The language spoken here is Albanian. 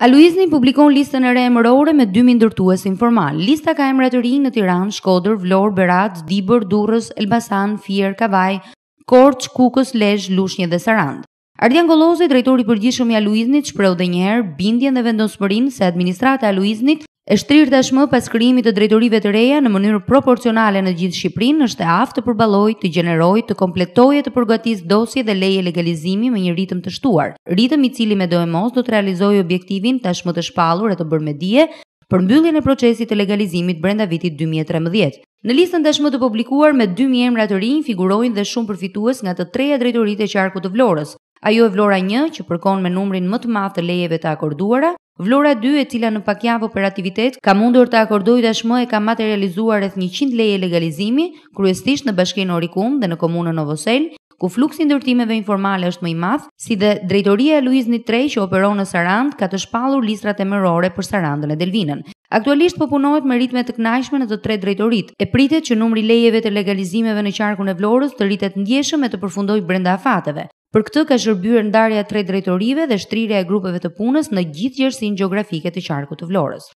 Aluizni publikon listën e re emërore me 2000 ndërtues informal. Lista ka emra të rinj në Tiranë, Shkodër, Vlorë, Berat, Dibër, Durrës, Elbasan, Fier, Kavaj, Korç, Kukës, Lezhë, Lushnjë dhe Sarandë. Ardian Kollozi, drejtori i përgjithshëm i Aluiznit, shpreu edhe një herë bindjen dhe vendosmërinë se administrata e Aluiznit E shtrir tashmë pas krijimit të drejtorive të reja në mënyrë proporcionale në gjithë Shqipërinë është e aftë të përballojë, të gjenerojë, të kompletojë e të përgatisë dosje dhe leje legalizimi me një ritëm të shtuar, ritëm i cili me mos do të realizojë objektivin tashmë të shpallur e të bërë për mbyllin e procesit të legalizimit brenda vitit 2013. Në listën tashmë të publikuar me 2.000 emra të rinj figurojnë dhe shumë përfitues nga të treja drejtorite qarku të Vlorës. Ajo e Vlora 1 që përkon me numrin më të madh të lejeve të akorduara Vlora 2 e cila në pak javë operativitet ka mundur të akordoj shmë e ka materializuar rreth 100 leje legalizimi, kryesisht në Bashkinë Orikum dhe në komunën Novosel, ku fluksi ndërtimeve informale është më i madh, si dhe drejtoria e Luizni 3 që operon në Sarand ka të shpallur listrat emërore për Sarandën e Delvinën. Aktualisht po punohet me ritme të kënaqshme në të tre drejtorit. E pritet që numri lejeve të legalizimeve në qarkun e Vlorës të rritet ndjeshëm e të përfundojë brenda afateve. Për këtë ka shërbyer ndarja e tre drejtorive dhe shtrirja e grupeve të punës në gjithë gjërsinë gjeografike të qarkut të Florës.